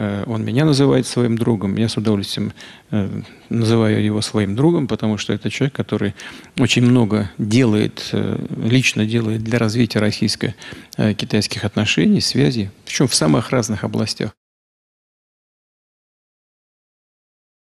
Э, он меня называет своим другом, я с удовольствием э, называю его своим другом, потому что это человек, который очень много делает, э, лично делает для развития российско-китайских отношений, связей, причем в самых разных областях.